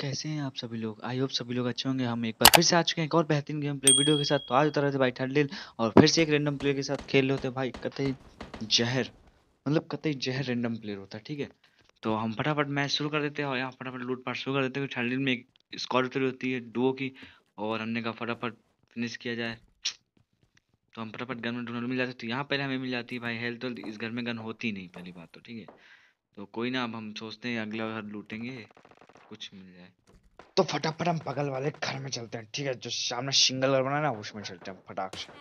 कैसे हैं आप सभी लोग आई होप सभी लोग अच्छे होंगे हम एक बार फिर से आ चुके हैं एक और बेहतरीन गेम प्ले वीडियो के साथ तो आज उतर रहे थे भाई ठंडिल और फिर से एक रेंडम प्लेयर के साथ खेल रहे होते भाई कतई जहर मतलब कतई जहर रेंडम प्लेयर होता है ठीक है तो हम फटाफट मैच शुरू कर देते हैं और यहाँ फटाफट लूट पाट शुरू कर देते हैं ठंडिल में एक स्कॉड उतरी होती है डुओ की और हमने कहा फटाफट फिनिश किया जाए तो हम फटाफट गन में मिल जाते तो यहाँ पहले हमें मिल जाती है भाई हेल्थ तो इस घर में गन होती नहीं पहली बात तो ठीक है तो कोई ना अब हम सोचते हैं अगला घर लूटेंगे कुछ मिल जाए तो फटाफट हम पगल वाले घर में चलते हैं ठीक है जो सामने सिंगल घर बना ना उसमें चलते हैं फटाक से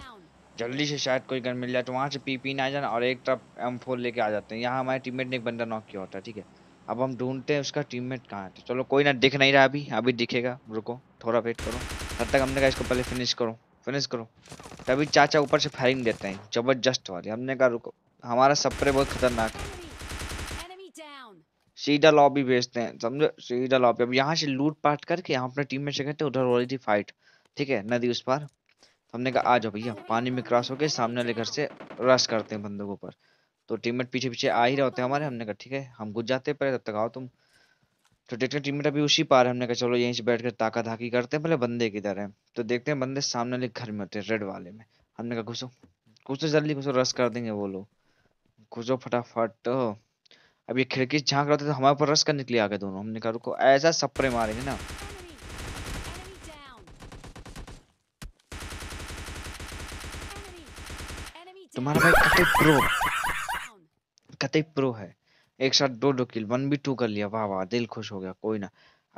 जल्दी से शायद कोई घर मिल जाए तो वहाँ से पी पी ना जाना और एक तरफ एम फोर लेके आ जाते हैं यहाँ हमारे टीममेट ने एक बंदा नॉक किया होता है ठीक है अब हम ढूंढते हैं उसका टीममेट कहाँ है चलो कोई ना दिख नहीं रहा अभी अभी दिखेगा रुको थोड़ा वेट करो तब तक हमने कहा इसको पहले फिनिश करो फिनिश करो तभी चाचा ऊपर से फायरिंग देते हैं जबरदस्त वाली हमने कहा रुको हमारा सप्रे बहुत खतरनाक है सीधा लॉबी भेजते हैं समझो सीधा लॉबी अब यहाँ से लूट पाट करके यहाँ अपने टीम में से गए उधर हो रही थी फाइट ठीक है नदी उस पर हमने कहा आ जाओ भैया पानी में क्रॉस होके सामने वाले घर से रश करते हैं बंदों के ऊपर तो टीममेट पीछे पीछे आ ही रहे होते हैं हमारे हमने कहा ठीक है हम घुस जाते पहले तब तक आओ तुम तो देखते हैं टीममेट अभी उसी पार हमने कहा चलो यहीं से बैठ कर ताका धाकी करते हैं पहले बंदे किधर है तो देखते हैं बंदे सामने वाले घर में होते हैं रेड वाले में हमने कहा घुसो घुसो जल्दी घुसो रस कर देंगे वो लोग घुसो फटाफट अब ये खिड़की झांक रहा था तो हमारे ऊपर रस कर निकले आ गए दोनों हमने कहा रुको ऐसा सप्रे मारेंगे ना तुम्हारा भाई कतई प्रो कतई प्रो है एक साथ दो दो किल वन भी टू कर लिया वाह वाह दिल खुश हो गया कोई ना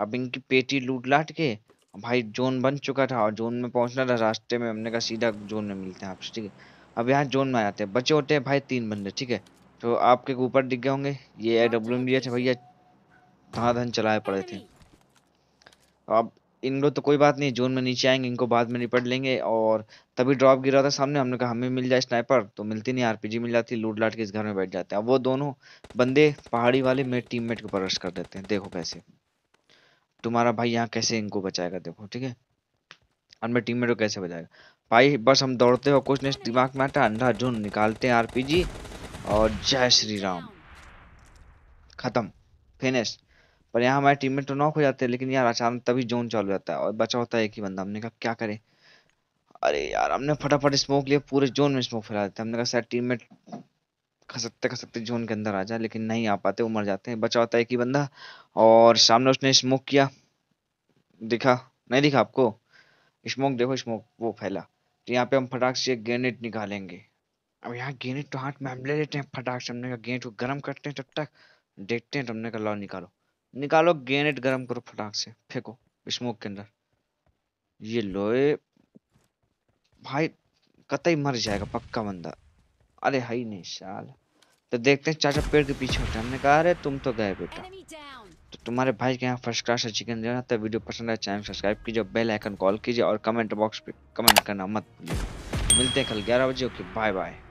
अब इनकी पेटी लूट लाट के भाई जोन बन चुका था और जोन में पहुंचना था रास्ते में हमने कहा सीधा जोन में मिलते हैं आपसे ठीक है अब यहाँ जोन में आ जाते हैं बचे होते हैं भाई तीन बंदे ठीक है तो आपके ऊपर दिख गए होंगे ये ए डब्ल्यू एम डी भैया धना धन चलाए पड़े थे तो अब इन लोग तो कोई बात नहीं जोन में नीचे आएंगे इनको बाद में निपट लेंगे और तभी ड्रॉप गिरा था सामने हमने कहा हमें मिल जाए स्नाइपर तो मिलती नहीं आरपीजी मिल जाती लूट लाट के इस घर में बैठ जाते हैं अब वो दोनों बंदे पहाड़ी वाले मेरे टीममेट के ऊपर रश कर देते हैं देखो कैसे तुम्हारा भाई यहाँ कैसे इनको बचाएगा देखो ठीक है और मेरे टीम को कैसे बचाएगा भाई बस हम दौड़ते हो कुछ नहीं दिमाग में आता अंधा जोन निकालते हैं आरपीजी और जय श्री राम खत्म फिनिश पर यहाँ हमारे टीम में तो नॉक हो जाते हैं लेकिन यार अचानक तभी जोन चालू जाता है और बचा होता है एक ही बंदा हमने कहा क्या करें अरे यार हमने फटाफट स्मोक लिए पूरे जोन में स्मोक फैला देते हमने कहा सर टीम में खसकते खसकते जोन के अंदर आ जाए लेकिन नहीं आ पाते वो मर जाते हैं बचा होता है एक ही बंदा और सामने उसने स्मोक किया दिखा नहीं दिखा आपको स्मोक देखो स्मोक वो फैला तो यहाँ पे हम फटाक से ग्रेनेड निकालेंगे अब यहाँ गेंद तो हाथ में हम ले लेते हैं फटाक से हमने कहा गेंद को गर्म करते हैं तब तक देखते हैं तो हमने कहा लॉ निकालो निकालो गेंद गर्म करो फटाक से फेंको स्मोक के अंदर ये लोए भाई कतई मर जाएगा पक्का बंदा अरे हाई नहीं साल तो देखते हैं चाचा पेड़ के पीछे होते हमने कहा अरे तुम तो गए बेटा तो तुम्हारे भाई के यहाँ फर्स्ट क्लास चिकन देना तो वीडियो पसंद आया चैनल सब्सक्राइब कीजिए बेल आइकन कॉल कीजिए और कमेंट बॉक्स पे कमेंट करना मत भूलिए तो मिलते हैं कल ग्यारह बजे ओके बाय बाय